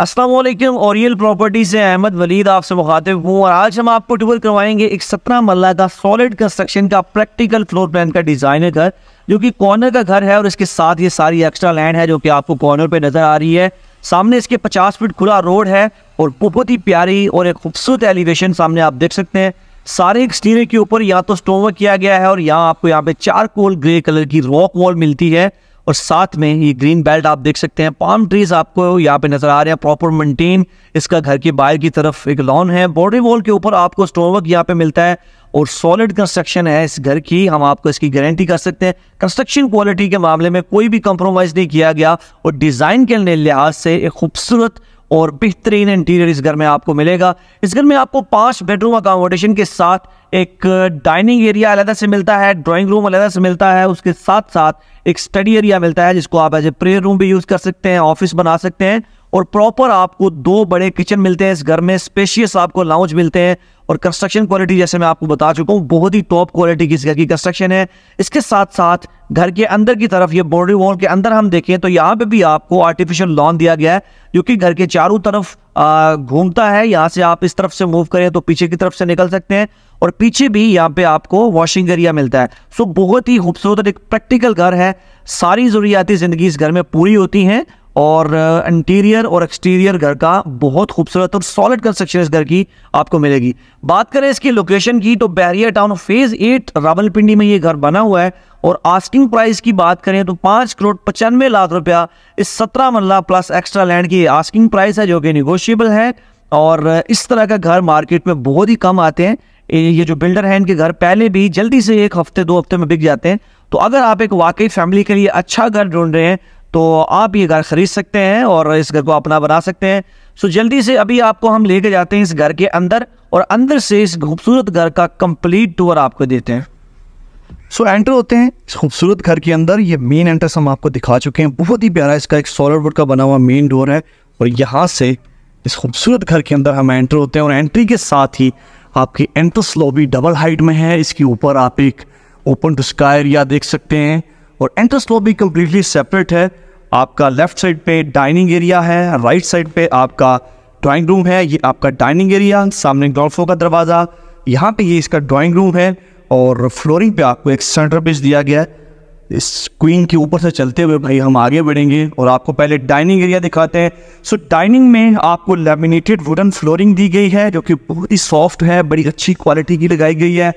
Aslam औरियल property से अहमद वलीद आपसे मुखातिब हूँ और आज हम आपको टूर करवाएंगे एक सत्रह मल्ला का सॉलिड कंस्ट्रक्शन का प्रैक्टिकल फ्लोर प्लान का डिज़ाइनर घर जो कि कॉर्नर का घर है और इसके साथ ये सारी एक्स्ट्रा लैंड है जो कि आपको कॉर्नर पे नज़र आ रही है सामने इसके 50 फीट खुला रोड है और बहुत ही प्यारी और एक खूबसूरत एलिवेशन सामने आप देख सकते हैं सारे एक्सटीरियर के ऊपर या तो स्टोवर किया गया है और यहाँ आपको यहाँ पे चार कोल ग्रे कलर की रॉक वॉल मिलती है और साथ में ये ग्रीन बेल्ट आप देख सकते हैं पाम ट्रीज आपको यहाँ पे नजर आ रहे हैं प्रॉपर मेंटेन इसका घर के बाहर की तरफ एक लॉन है बॉर्डर वॉल के ऊपर आपको स्टोन वर्क यहाँ पे मिलता है और सॉलिड कंस्ट्रक्शन है इस घर की हम आपको इसकी गारंटी कर सकते हैं कंस्ट्रक्शन क्वालिटी के मामले में कोई भी कंप्रोमाइज नहीं किया गया और डिजाइन के लिहाज से एक खूबसूरत और बेहतरीन इंटीरियर इस घर में आपको मिलेगा इस घर में आपको पांच बेडरूम अकोमोडेशन के साथ एक डाइनिंग एरिया अलग से मिलता है ड्राइंग रूम अलग से मिलता है उसके साथ साथ एक स्टडी एरिया मिलता है जिसको आप एज ए प्रेयर रूम भी यूज़ कर सकते हैं ऑफिस बना सकते हैं और प्रॉपर आपको दो बड़े किचन मिलते हैं इस घर में स्पेशियस आपको लाउंज मिलते हैं और कंस्ट्रक्शन क्वालिटी जैसे मैं आपको बता चुका हूँ बहुत ही टॉप क्वालिटी की इस घर की कंस्ट्रक्शन है इसके साथ साथ घर के अंदर की तरफ ये बाउंड्री वॉल के अंदर हम देखें तो यहाँ पे भी आपको आर्टिफिशियल लॉन दिया गया है जो कि घर के चारों तरफ घूमता है यहाँ से आप इस तरफ से मूव करें तो पीछे की तरफ से निकल सकते हैं और पीछे भी यहाँ पे आपको वॉशिंग एरिया मिलता है सो बहुत ही खूबसूरत एक प्रैक्टिकल घर है सारी ज़रूरियाती ज़िंदगी इस घर में पूरी होती हैं और इंटीरियर और एक्सटीरियर घर का बहुत खूबसूरत और सॉलिड कंस्ट्रक्शन इस घर की आपको मिलेगी बात करें इसकी लोकेशन की तो Bahria Town phase eight Rawalpindi में ये घर बना हुआ है और आस्किंग प्राइस की बात करें तो पाँच करोड़ पचानवे लाख रुपया इस सत्रह मल्ला प्लस एक्स्ट्रा लैंड की आस्किंग प्राइस है जो कि निगोशियबल है और इस तरह का घर मार्केट में बहुत ही कम आते हैं ये जो बिल्डर हैं इनके घर पहले भी जल्दी से एक हफ्ते दो हफ्ते में बिक जाते हैं तो अगर आप एक वाकई फैमिली के लिए अच्छा घर ढूंढ रहे हैं तो आप ये घर खरीद सकते हैं और इस घर को अपना बना सकते हैं सो जल्दी से अभी आपको हम लेके जाते हैं इस घर के अंदर और अंदर से इस खूबसूरत घर का कंप्लीट टूर आपको देते हैं सो so, एंटर होते हैं इस खूबसूरत घर के अंदर ये मेन एंट्रेंस हम आपको दिखा चुके हैं बहुत ही प्यारा इसका एक सोलर वुड का बना हुआ मेन डोर है और यहाँ से इस खूबसूरत घर के अंदर हम एंटर होते हैं और एंट्री के साथ ही आपकी एंट्रेंस लॉबी डबल हाइट में है इसके ऊपर आप एक ओपन टू स्का एरिया देख सकते हैं और एंट्रेंस लॉबी कम्प्लीटली सेपरेट है आपका लेफ्ट साइड पे डाइनिंग एरिया है राइट साइड पे आपका ड्राइंग रूम है ये आपका डाइनिंग एरिया सामने डॉल्फो का दरवाज़ा यहाँ पे ये इसका ड्राइंग रूम है और फ्लोरिंग पे आपको एक सेंटर पीस दिया गया है इस क्वीन के ऊपर से चलते हुए भाई हम आगे बढ़ेंगे और आपको पहले डाइनिंग एरिया दिखाते हैं सो डाइनिंग में आपको लेमिनेटेड वुडन फ्लोरिंग दी गई है जो कि बहुत ही सॉफ्ट है बड़ी अच्छी क्वालिटी की लगाई गई है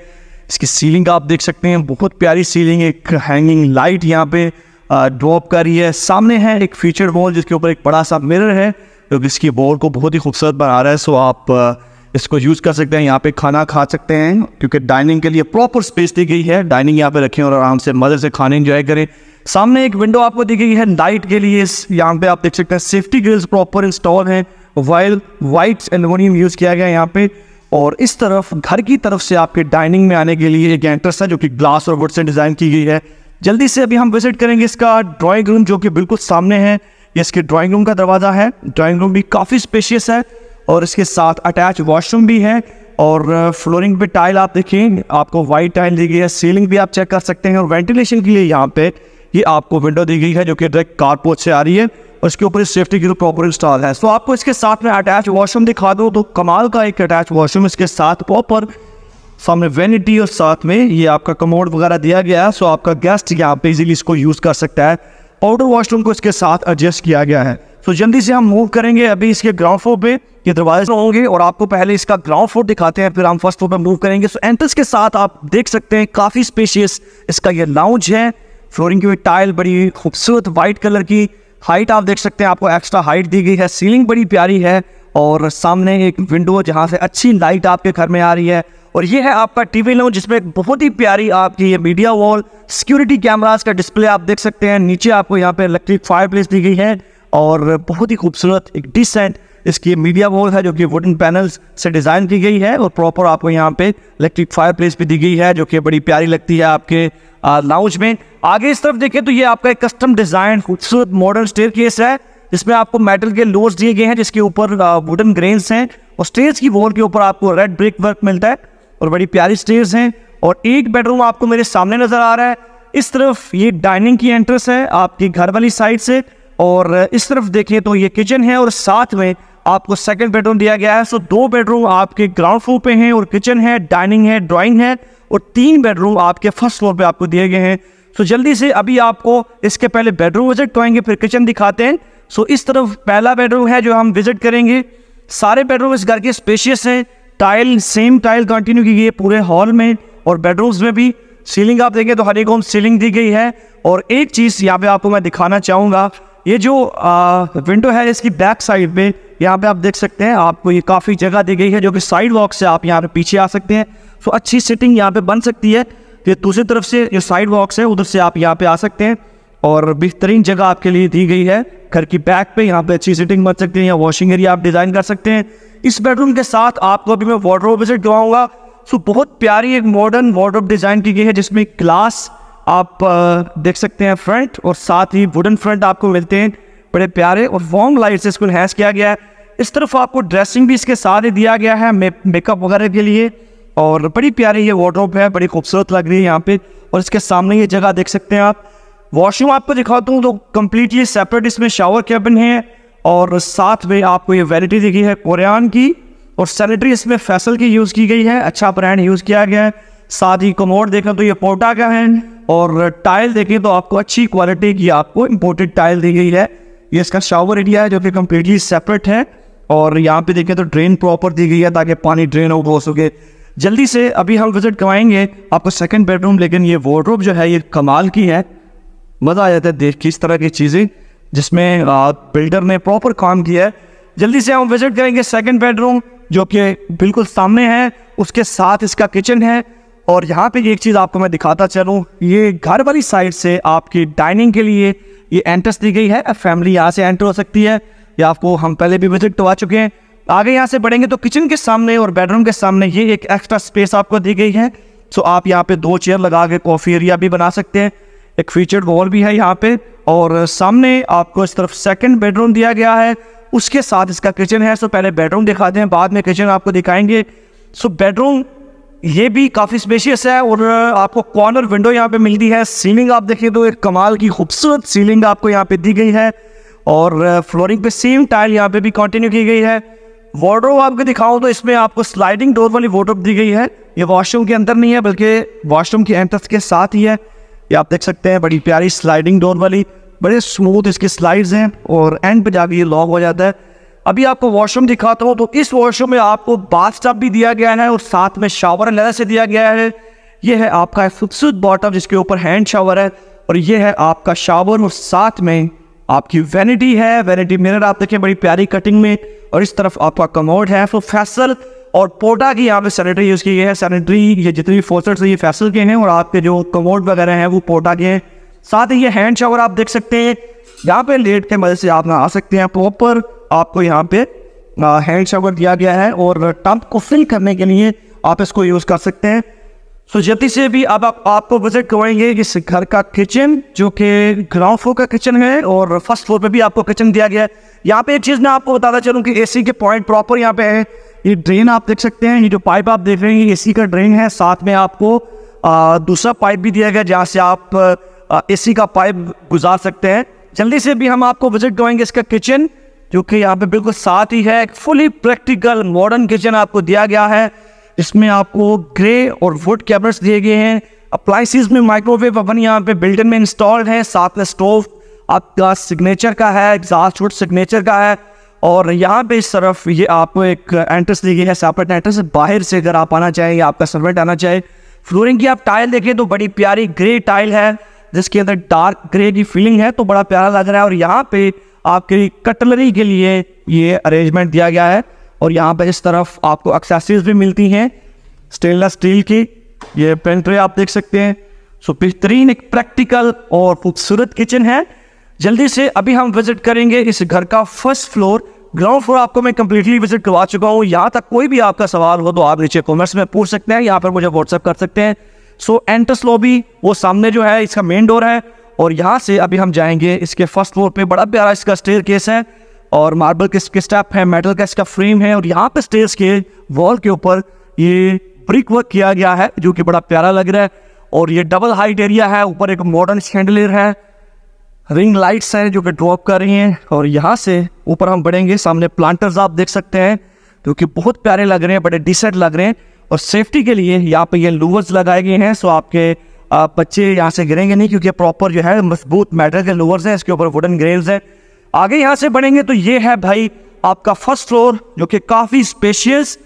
इसकी सीलिंग आप देख सकते हैं बहुत प्यारी सीलिंग एक हैंगिंग लाइट यहाँ पे ड्रॉप कर रही है सामने है एक फीचर वॉल जिसके ऊपर एक बड़ा सा मिरर है जो इसकी बॉल को बहुत ही खूबसूरत बना रहा है सो आप इसको यूज़ कर सकते हैं यहाँ पे खाना खा सकते हैं क्योंकि डाइनिंग के लिए प्रॉपर स्पेस दी गई है डाइनिंग यहाँ पे रखें और आराम से मज़े से खाने इंजॉय करें सामने एक विंडो आपको दी गई है नाइट के लिए इस यहाँ पे आप देख सकते हैं सेफ्टी ग्रिल्स प्रॉपर इंस्टॉल हैं वाइल वाइट एलमोनियम यूज़ किया गया है यहाँ पे और इस तरफ घर की तरफ से आपके डाइनिंग में आने के लिए एक एंट्रेस है जो कि ग्लास और वुड से डिज़ाइन की गई है जल्दी से अभी हम विजिट करेंगे इसका ड्राइंग रूम जो कि बिल्कुल सामने है ये इसके ड्राइंग रूम का दरवाज़ा है ड्राइंग रूम भी काफ़ी स्पेशियस है और इसके साथ अटैच वॉशरूम भी है और फ्लोरिंग पे टाइल आप देखें आपको वाइट टाइल दी गई है सीलिंग भी आप चेक कर सकते हैं और वेंटिलेशन के लिए यहाँ पे ये आपको विंडो दी गई है जो कि डायरेक्ट कारपोच से आ रही है और इसके ऊपर सेफ्टी की तो प्रॉपर इंस्टॉल है सो आपको इसके साथ में अटैच वॉशरूम दिखा दो तो कमाल का एक अटैच वॉशरूम इसके साथ प्रॉपर सामने वेनिटी और साथ में ये आपका कमोड वगैरह दिया गया है सो आपका गेस्ट यहाँ पे इजीली इसको यूज़ कर सकता है पाउडर वॉशरूम को इसके साथ एडजस्ट किया गया है सो जल्दी से हम मूव करेंगे अभी इसके ग्राउंड फ्लोर पे ये दरवाजे होंगे और आपको पहले इसका ग्राउंड फ्लोर दिखाते हैं फिर हम फर्स्ट फ्लोर पे मूव करेंगे सो एंट्रेंस के साथ आप देख सकते हैं काफ़ी स्पेशियस इसका ये लाउंज है फ्लोरिंग की टाइल बड़ी खूबसूरत वाइट कलर की हाइट आप देख सकते हैं आपको एक्स्ट्रा हाइट दी गई है सीलिंग बड़ी प्यारी है और सामने एक विंडो जहाँ से अच्छी लाइट आपके घर में आ रही है और ये है आपका टीवी लॉन्च जिसमें बहुत ही प्यारी आपकी ये मीडिया वॉल सिक्योरिटी कैमरास का डिस्प्ले आप देख सकते हैं नीचे आपको यहाँ पे इलेक्ट्रिक फायर प्लेस दी गई है और बहुत ही खूबसूरत एक डिसेंट इसकी मीडिया वॉल है जो कि वुडन पैनल्स से डिज़ाइन की गई है और प्रॉपर आपको यहाँ पे इलेक्ट्रिक फायर प्लेस भी दी गई है जो कि बड़ी प्यारी लगती है आपके लाउंज में आगे इस तरफ देखें तो ये आपका एक कस्टम डिज़ाइन खूबसूरत मॉडर्न स्टेयर केस है जिसमें आपको मेटल के लोर्स दिए गए हैं जिसके ऊपर वुडन ग्रेन्स हैं और स्टेज की वॉल के ऊपर आपको रेड ब्रिक वर्क मिलता है और बड़ी प्यारी स्टेयर्स हैं और एक बेडरूम आपको मेरे सामने नज़र आ रहा है इस तरफ ये डाइनिंग की एंट्रेंस है आपकी घर वाली साइड से और इस तरफ देखें तो ये किचन है और साथ में आपको सेकंड बेडरूम दिया गया है सो दो बेडरूम आपके ग्राउंड फ्लोर पे हैं और किचन है डाइनिंग है ड्राइंग है और तीन बेडरूम आपके फर्स्ट फ्लोर पे आपको दिए गए हैं सो जल्दी से अभी आपको इसके पहले बेडरूम विजिट करेंगे फिर किचन दिखाते हैं सो इस तरफ पहला बेडरूम है जो हम विजिट करेंगे सारे बेडरूम इस घर के स्पेशियस हैं टाइल सेम टाइल कंटिन्यू की गई है पूरे हॉल में और बेडरूम्स में भी सीलिंग आप देखें तो हरे कोम सीलिंग दी गई है और एक चीज़ यहाँ पे आपको मैं दिखाना चाहूँगा ये जो आ, विंडो है इसकी बैक साइड पे यहाँ पे आप देख सकते हैं आपको ये काफ़ी जगह दी गई है जो कि साइड वॉक से आप यहाँ पे पीछे आ सकते हैं तो अच्छी सिटिंग यहाँ पे बन सकती है ये दूसरी तरफ से जो साइड वॉक्स है उधर से आप यहाँ पे आ सकते हैं और बेहतरीन जगह आपके लिए दी गई है घर की बैक पे यहाँ पे अच्छी सिटिंग बन सकती है या वॉशिंग एरिया आप डिज़ाइन कर सकते हैं इस बेडरूम के साथ आपको अभी मैं वार्ड्रोब विजिट करवाऊंगा सो बहुत प्यारी एक मॉडर्न वार्ड्रोब डिज़ाइन की गई है जिसमें ग्लास आप देख सकते हैं फ्रंट और साथ ही वुडन फ्रंट आपको मिलते हैं बड़े प्यारे और वॉन्ग लाइट से इसको इन्हेंस किया गया है इस तरफ आपको ड्रेसिंग भी इसके साथ ही दिया गया है मेकअप वगैरह के लिए और बड़ी प्यारी ये वार्ड्रोप है बड़ी खूबसूरत लग रही है यहाँ पे और इसके सामने ये जगह देख सकते हैं आप वॉशरूम आपको दिखाता हूँ तो कम्प्लीटली सेपरेट इसमें शावर कैबिन है और साथ में आपको ये वैलिटी दिखी है कोरियान की और सैनिटरी इसमें फैसल की यूज़ की गई है अच्छा ब्रांड यूज़ किया गया है साथ ही कमोड देखें तो ये पोटा का है और टाइल देखें तो आपको अच्छी क्वालिटी की आपको इम्पोर्टेड टाइल दी गई है ये इसका शावर एरिया है जो कि कम्प्लीटली सेपरेट है और यहाँ पे देखें तो ड्रेन प्रॉपर दी गई है ताकि पानी ड्रेन आउट हो सके जल्दी से अभी हम विजिट करवाएंगे आपको सेकंड बेडरूम लेकिन ये वार्ड्रोब जो है ये कमाल की है मज़ा आ जाता है देख किस तरह की चीज़ें जिसमें बिल्डर ने प्रॉपर काम किया है जल्दी से हम विजिट करेंगे सेकंड बेडरूम जो कि बिल्कुल सामने है उसके साथ इसका किचन है और यहाँ पे एक चीज़ आपको मैं दिखाता चलूँ ये घर वाली साइड से आपकी डाइनिंग के लिए ये एंट्रेंस दी गई है फैमिली यहाँ से एंटर हो सकती है ये आपको हम पहले भी विजिट करवा चुके हैं आगे यहाँ से बढ़ेंगे तो किचन के सामने और बेडरूम के सामने ये एक एक्स्ट्रा स्पेस आपको दी गई है सो आप यहाँ पे दो चेयर लगा के कॉफ़ी एरिया भी बना सकते हैं एक फीचर्ड वॉल भी है यहाँ पे और सामने आपको इस तरफ सेकंड बेडरूम दिया गया है उसके साथ इसका किचन है सो पहले बेडरूम दिखाते हैं बाद में किचन आपको दिखाएंगे सो बेडरूम ये भी काफ़ी स्पेशियस है और आपको कॉर्नर विंडो यहाँ पे मिलती है सीलिंग आप देखें तो एक कमाल की खूबसूरत सीलिंग आपको यहाँ पे दी गई है और फ्लोरिंग पे सेम टाइल यहाँ पे भी कंटिन्यू की गई है वार्ड्रोब आपको दिखाऊं तो इसमें आपको स्लाइडिंग डोर वाली वार्ड्रोब दी गई है ये वॉशरूम के अंदर नहीं है बल्कि वॉशरूम के एंट्रेंस के साथ ही है ये आप देख सकते हैं बड़ी प्यारी स्लाइडिंग डोर वाली बड़े स्मूथ इसके स्लाइड्स हैं और एंड पे जाके ये लॉक हो जाता है अभी आपको वॉशरूम दिखाता हूँ तो इस वॉशरूम में आपको बाथ टब भी दिया गया है और साथ में शावर लेदर से दिया गया है ये है आपका खूबसूरत बॉटम जिसके ऊपर हैंड शावर है और ये है आपका शावर और साथ में आपकी वेनिटी है वैनिटी मिरर आप देखें बड़ी प्यारी कटिंग में और इस तरफ आपका कमोड है फैसल और पोटा की यहाँ पे सैनिटरी यूज़ की गई है सैनिटरी ये जितने भी फोर्सेट्स ये फैसल के हैं और आपके जो कमोड वगैरह हैं वो पोटा के हैं साथ ही ये हैंड शावर आप देख सकते हैं यहाँ पे लेट के मदद से आप आ सकते हैं प्रॉपर आपको यहाँ पे हैंड शावर दिया गया है और टम्प को फिल करने के लिए आप इसको यूज़ कर सकते हैं सो जल्दी से भी अब आप, आपको विजिट करवाएंगे इस घर का किचन जो कि ग्राउंड फ्लोर का किचन है और फर्स्ट फ्लोर पे भी आपको किचन दिया गया है यहाँ पे एक चीज़ मैं आपको बताता चलूँ कि एसी के पॉइंट प्रॉपर यहाँ पे है ये ड्रेन आप देख सकते हैं ये जो पाइप आप देख रहे हैं ये एसी का ड्रेन है साथ में आपको दूसरा पाइप भी दिया गया जहाँ से आप एसी का पाइप गुजार सकते हैं जल्दी से भी हम आपको विजिट करवाएंगे इसका किचन जो कि यहाँ पे बिल्कुल साथ ही है फुली प्रैक्टिकल मॉडर्न किचन आपको दिया गया है इसमें आपको ग्रे और वुड कैबर्स दिए गए हैं अप्लाइंसिस में माइक्रोवेव अपन यहाँ पे बिल्डिंग में इंस्टॉल्ड है साथ में स्टोव आपका सिग्नेचर का है एग्जास्ट वुड सिग्नेचर का है और यहाँ पे सिर्फ ये आपको एक एंट्रेंस दी गई है सेपरेट एंट्रेंस बाहर से अगर आप आना चाहें या आपका सर्वेंट आना चाहे फ्लोरिंग की आप टाइल देखें तो बड़ी प्यारी ग्रे टाइल है जिसके अंदर डार्क ग्रे की फीलिंग है तो बड़ा प्यारा लग रहा है और यहाँ पे आपकी कटलरी के लिए ये अरेंजमेंट दिया गया है और यहाँ पे इस तरफ आपको एक्सेसरीज भी मिलती हैं स्टेनलेस स्टील की ये पेंट्री आप देख सकते हैं सो बेहतरीन एक प्रैक्टिकल और खूबसूरत किचन है जल्दी से अभी हम विजिट करेंगे इस घर का फर्स्ट फ्लोर ग्राउंड फ्लोर आपको मैं कंप्लीटली विजिट करवा चुका हूँ यहाँ तक कोई भी आपका सवाल हो तो आप नीचे कॉमेंट्स में पूछ सकते हैं यहाँ पर मुझे व्हाट्सअप कर सकते हैं सो एंट्रेंस लॉबी वो सामने जो है इसका मेन डोर है और यहाँ से अभी हम जाएंगे इसके फर्स्ट फ्लोर पे बड़ा प्यारा इसका स्टेयर केस है और मार्बल के इसके स्टेप है मेटल का इसका फ्रेम है और यहाँ पे स्टेयर के वॉल के ऊपर ये ब्रिक वर्क किया गया है जो कि बड़ा प्यारा लग रहा है और ये डबल हाइट एरिया है ऊपर एक मॉडर्न स्टैंडलेर है रिंग लाइट्स हैं जो कि ड्रॉप कर रही हैं और यहाँ से ऊपर हम बढ़ेंगे सामने प्लांटर्स आप देख सकते हैं जो कि बहुत प्यारे लग रहे हैं बड़े डिसेंट लग रहे हैं और सेफ्टी के लिए यहाँ पे ये लूवर्स लगाए गए हैं सो आपके आप बच्चे यहाँ से गिरेंगे नहीं क्योंकि प्रॉपर जो है मजबूत मेटल के लूवर्स हैं इसके ऊपर वुडन ग्रेल्स हैं आगे यहाँ से बढ़ेंगे तो ये है भाई आपका फर्स्ट फ्लोर जो कि काफ़ी स्पेशियस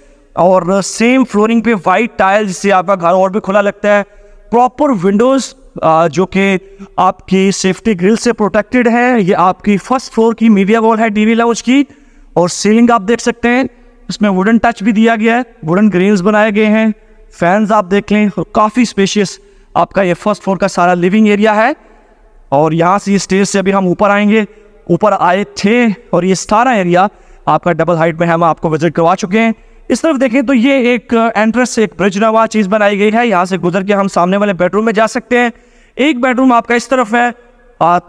और सेम फ्लोरिंग पे वाइट टाइल जिससे आपका घर और भी खुला लगता है प्रॉपर विंडोज़ जो कि आपकी सेफ्टी ग्रिल से प्रोटेक्टेड है ये आपकी फर्स्ट फ्लोर की मीडिया वॉल है टीवी लाउज की और सीलिंग आप देख सकते हैं इसमें वुडन टच भी दिया गया है वुडन ग्रेन्स बनाए गए हैं फैंस आप देख लें और काफ़ी स्पेशियस आपका ये फर्स्ट फ्लोर का सारा लिविंग एरिया है और यहाँ से स्टेज से अभी हम ऊपर आएंगे ऊपर आए थे और ये सारा एरिया आपका डबल हाइट में हम आपको विजिट करवा चुके हैं इस तरफ देखें तो ये एक एंट्रेंस एक ब्रिज नवा चीज़ बनाई गई है यहाँ से गुजर के हम सामने वाले बेडरूम में जा सकते हैं एक बेडरूम आपका इस तरफ है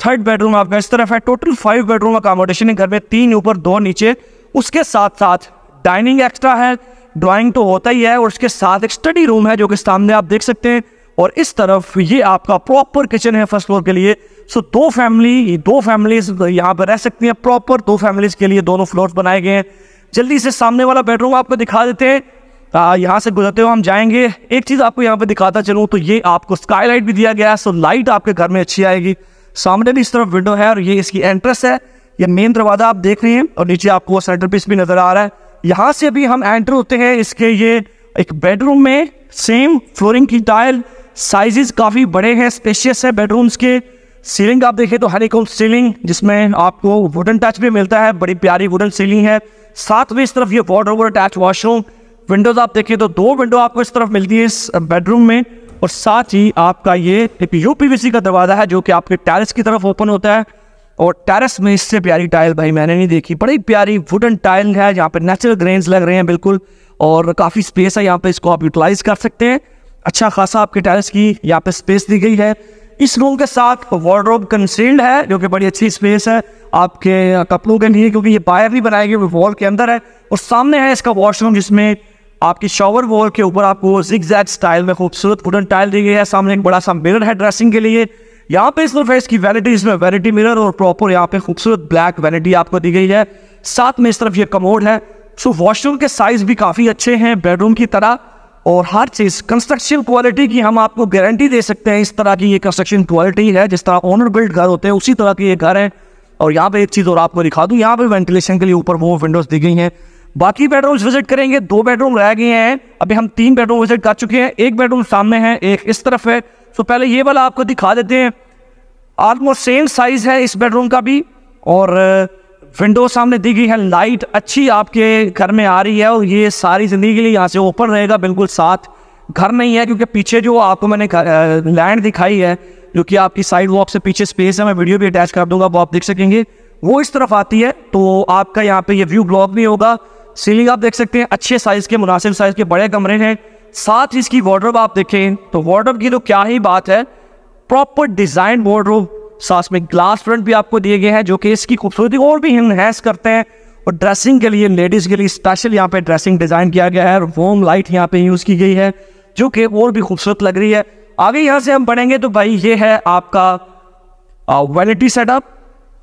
थर्ड बेडरूम आपका इस तरफ है टोटल फाइव बेडरूम अकोमोडेशन है घर में तीन ऊपर दो नीचे उसके साथ साथ डाइनिंग एक्स्ट्रा है ड्राइंग तो होता ही है और उसके साथ एक स्टडी रूम है जो कि सामने आप देख सकते हैं और इस तरफ ये आपका प्रॉपर किचन है फर्स्ट फ्लोर के लिए सो दो फैमिली दो फैमिलीज यहाँ पर रह सकती हैं प्रॉपर दो फैमिलीज के लिए दोनों फ्लोर बनाए गए हैं जल्दी से सामने वाला बेडरूम आपको दिखा देते हैं यहाँ से गुजरते हुए हम जाएंगे एक चीज़ आपको यहाँ पे दिखाता चलूँ तो ये आपको स्काई भी दिया गया है सो लाइट आपके घर में अच्छी आएगी सामने भी इस तरफ विंडो है और ये इसकी एंट्रेस है ये मेन दरवाज़ा आप देख रहे हैं और नीचे आपको वो सेंटर पीस भी नज़र आ रहा है यहाँ से भी हम एंटर होते हैं इसके ये एक बेडरूम में सेम फ्लोरिंग की टाइल साइजेस काफ़ी बड़े हैं स्पेशियस है बेडरूम्स के सीलिंग आप देखें तो हनीकॉम सीलिंग जिसमें आपको वुडन टच भी मिलता है बड़ी प्यारी वुडन सीलिंग है साथ में इस तरफ ये वॉर्डर ओवर अटैच वॉशरूम विंडोज़ आप देखें तो दो विंडो आपको इस तरफ मिलती है इस बेडरूम में और साथ ही आपका ये एक यूपीवीसी का दरवाज़ा है जो कि आपके टेरिस की तरफ ओपन होता है और टेरिस में इससे प्यारी टाइल भाई मैंने नहीं देखी बड़ी प्यारी वुडन टाइल है यहाँ पर नेचुरल ग्रेन्स लग रहे हैं बिल्कुल और काफ़ी स्पेस है यहाँ पर इसको आप यूटिलाइज़ कर सकते हैं अच्छा खासा आपके टेरिस की यहाँ पर स्पेस दी गई है इस रूम के साथ वार्ड्रोब कंसील्ड है जो कि बड़ी अच्छी स्पेस है आपके कपड़ों के लिए क्योंकि ये बायर भी बनाए गए वॉल के अंदर है और सामने है इसका वॉशरूम जिसमें आपकी शॉवर वॉल के ऊपर आपको जिग जैग स्टाइल में खूबसूरत वुडन टाइल दी गई है सामने एक बड़ा सा मिरर है ड्रेसिंग के लिए यहाँ पे इस तरफ इसकी वैनिटी इसमें वैनिटी मिरर और प्रॉपर यहाँ पे खूबसूरत ब्लैक वैनिटी आपको दी गई है साथ में इस तरफ ये कमोड है सो वॉशरूम के साइज भी काफ़ी अच्छे हैं बेडरूम की तरह और हर चीज़ कंस्ट्रक्शन क्वालिटी की हम आपको गारंटी दे सकते हैं इस तरह की ये कंस्ट्रक्शन क्वालिटी है जिस तरह ऑनर बिल्ड घर होते हैं उसी तरह के ये घर हैं और यहाँ पे एक चीज़ और आपको दिखा दूँ यहाँ पे वेंटिलेशन के लिए ऊपर वो विंडोज़ दी गई हैं बाकी बेडरूम्स विजिट करेंगे दो बेडरूम रह गए हैं अभी हम तीन बेडरूम विजिट कर चुके हैं एक बेडरूम सामने है एक इस तरफ है सो तो पहले ये वाला आपको दिखा देते हैं ऑलमोस्ट सेम साइज़ है इस बेडरूम का भी और विंडो सामने दी गई है लाइट अच्छी आपके घर में आ रही है और ये सारी ज़िंदगी के लिए यहाँ से ओपन रहेगा बिल्कुल साथ घर नहीं है क्योंकि पीछे जो आपको मैंने लैंड दिखाई है जो कि आपकी साइड वॉक से पीछे स्पेस है मैं वीडियो भी अटैच कर दूंगा वो आप देख सकेंगे वो इस तरफ आती है तो आपका यहाँ पे ये व्यू ब्लॉक भी होगा सीलिंग आप देख सकते हैं अच्छे साइज़ के मुनासिब साइज़ के बड़े कमरे हैं साथ ही इसकी वार्ड्रोब आप देखें तो वार्ड्रोब की तो क्या ही बात है प्रॉपर डिज़ाइन वार्ड्रोब साथ में ग्लास फ्रंट भी आपको दिए गए हैं जो कि इसकी खूबसूरती और भी इनहेंस करते हैं और ड्रेसिंग के लिए लेडीज़ के लिए स्पेशल यहाँ पे ड्रेसिंग डिज़ाइन किया गया है और वोम लाइट यहाँ पे यूज़ की गई है जो कि और भी खूबसूरत लग रही है आगे यहाँ से हम बढ़ेंगे तो भाई ये है आपका वैनिटी सेटअप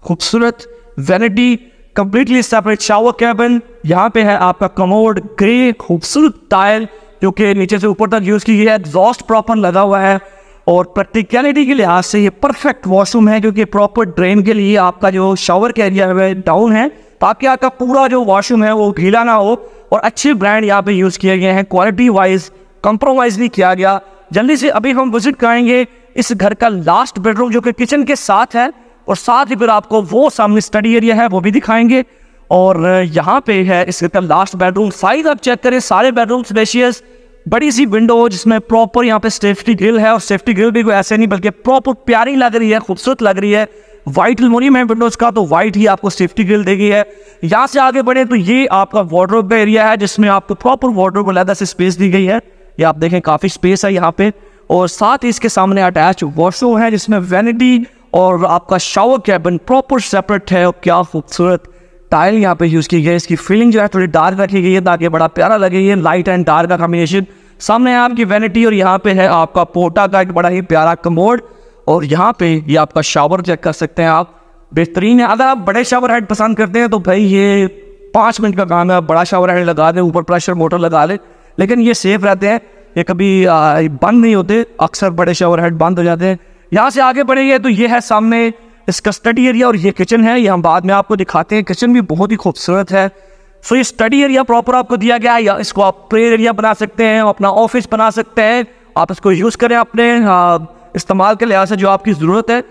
खूबसूरत vanity completely separate shower cabin यहाँ पे है आपका कमोड ग्रे खूबसूरत टाइल जो कि नीचे से ऊपर तक यूज़ की गई है एग्जॉस्ट प्रॉपर लगा हुआ है और प्रैक्टिकलिटी के लिहाज से ये परफेक्ट वॉशरूम है क्योंकि प्रॉपर ड्रेन के लिए आपका जो शावर के एरिया है डाउन है ताकि आपका पूरा जो वॉशरूम है वो ढीला ना हो और अच्छे ब्रांड यहाँ पे यूज़ किए गए हैं क्वालिटी वाइज कंप्रोमाइज़ भी किया गया जल्दी से अभी हम विजिट करेंगे इस घर का लास्ट बेडरूम जो कि किचन के साथ है और साथ ही फिर आपको वो सामने स्टडी एरिया है वो भी दिखाएंगे और यहाँ पे है इस घर का लास्ट बेडरूम साइज आप चेक करें सारे बेडरूम स्पेशियस बड़ी सी विंडो हो जिसमें प्रॉपर यहाँ पे सेफ्टी ग्रिल है और सेफ्टी ग्रिल भी कोई ऐसे नहीं बल्कि प्रॉपर प्यारी लग रही है खूबसूरत लग रही है व्हाइट अलमोनियम है विंडोज का तो व्हाइट ही आपको सेफ्टी ग्रिल देगी है यहाँ से आगे बढ़े तो ये आपका वार्ड्रोब का एरिया है जिसमें आपको प्रॉपर वार्ड्रोब अलहदा से स्पेस दी गई है ये आप देखें काफ़ी स्पेस है यहाँ पे और साथ ही इसके सामने अटैच वॉशरूम है जिसमें वेनिटी और आपका शावर कैबिन प्रॉपर सेपरेट है और क्या खूबसूरत टाइल यहाँ पे यूज़ की गई है इसकी फीलिंग जो है थोड़ी डार्क रखी गई है ताकि बड़ा प्यारा लगे ये लाइट एंड डार्क का कॉम्बिनेशन सामने आपकी वेनिटी और यहाँ पे है आपका पोटा का एक बड़ा ही प्यारा कमोड और यहाँ पे ये आपका शावर चेक कर सकते हैं आप बेहतरीन है अगर आप बड़े शावर हेड पसंद करते हैं तो भाई ये पाँच मिनट का काम है आप बड़ा शावर हेड लगा दें ऊपर प्रेशर मोटर लगा लें लेकिन ये सेफ रहते हैं ये कभी बंद नहीं होते अक्सर बड़े शावर हेड बंद हो जाते हैं यहाँ से आगे बढ़ेंगे तो ये है सामने इसका स्टडी एरिया और ये किचन है ये हम बाद में आपको दिखाते हैं किचन भी बहुत ही खूबसूरत है सो ये स्टडी एरिया प्रॉपर आपको दिया गया है या इसको आप प्रेयर एरिया बना सकते हैं अपना ऑफिस बना सकते हैं आप इसको यूज़ करें अपने इस्तेमाल के लिहाज से जो आपकी ज़रूरत है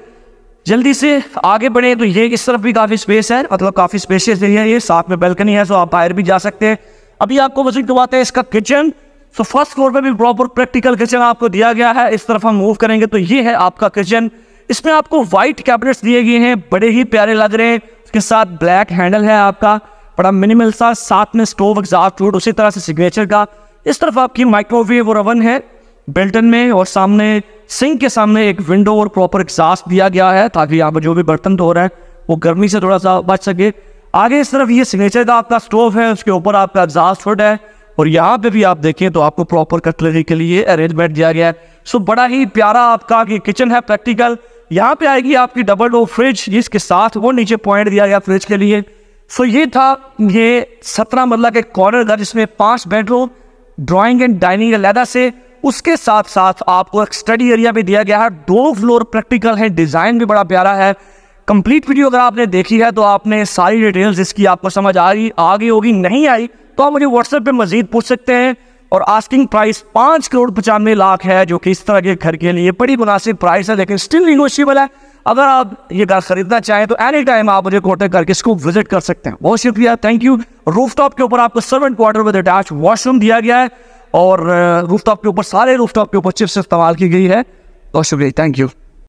जल्दी से आगे बढ़ें तो ये इस तरफ भी काफ़ी स्पेस है मतलब काफ़ी स्पेशियस एरिया है ये साथ में बेल्कनी है सो आप बाहर भी जा सकते हैं अभी आपको विजिट करवाते हैं इसका किचन सो फर्स्ट फ्लोर पर भी प्रॉपर प्रैक्टिकल किचन आपको दिया गया है इस तरफ हम मूव करेंगे तो ये है आपका किचन इसमें आपको व्हाइट कैबिनेट्स दिए गए हैं बड़े ही प्यारे लग रहे हैं इसके साथ ब्लैक हैंडल है आपका बड़ा मिनिमल सा साथ में स्टोव एग्जास्ट रूट उसी तरह से सिग्नेचर का इस तरफ आपकी माइक्रोवेव और ओवन है बिल्टन में और सामने सिंक के सामने एक विंडो और प्रॉपर एग्जास्ट दिया गया है ताकि यहाँ पर जो भी बर्तन धो रहे हैं वो गर्मी से थोड़ा सा बच सके आगे इस तरफ ये सिग्नेचर का आपका स्टोव है उसके ऊपर आपका एग्जास्ट हुड है और यहाँ पे भी आप देखें तो आपको प्रॉपर कटलरी के लिए अरेंजमेंट दिया गया है सो बड़ा ही प्यारा आपका किचन है प्रैक्टिकल यहाँ पे आएगी आपकी डबल डोर फ्रिज जिसके साथ वो नीचे पॉइंट दिया गया फ्रिज के लिए सो ये था ये सत्रह मरला के कॉर्नर था जिसमें पांच बेडरूम ड्राइंग एंड डाइनिंग अलहदा से उसके साथ साथ आपको एक स्टडी एरिया भी दिया गया है दो फ्लोर प्रैक्टिकल है डिज़ाइन भी बड़ा प्यारा है कंप्लीट वीडियो अगर आपने देखी है तो आपने सारी डिटेल्स इसकी आपको समझ आ गई आ गई होगी नहीं आई तो आप मुझे व्हाट्सएप पे मजीद पूछ सकते हैं और आस्किंग प्राइस पाँच करोड़ पचानवे लाख है जो कि इस तरह के घर के लिए बड़ी मुनासिब प्राइस है लेकिन स्टिल निगोशियबल है अगर आप ये घर खरीदना चाहें तो एनी टाइम आप मुझे कॉन्टेक्ट करके इसको विजिट कर सकते हैं बहुत शुक्रिया थैंक यू रूफटॉप के ऊपर आपको servant quarter with attach washroom दिया गया है और रूफटॉप के ऊपर सारे रूफटॉप के ऊपर चिप्स इस्तेमाल की गई है बहुत शुक्रिया थैंक यू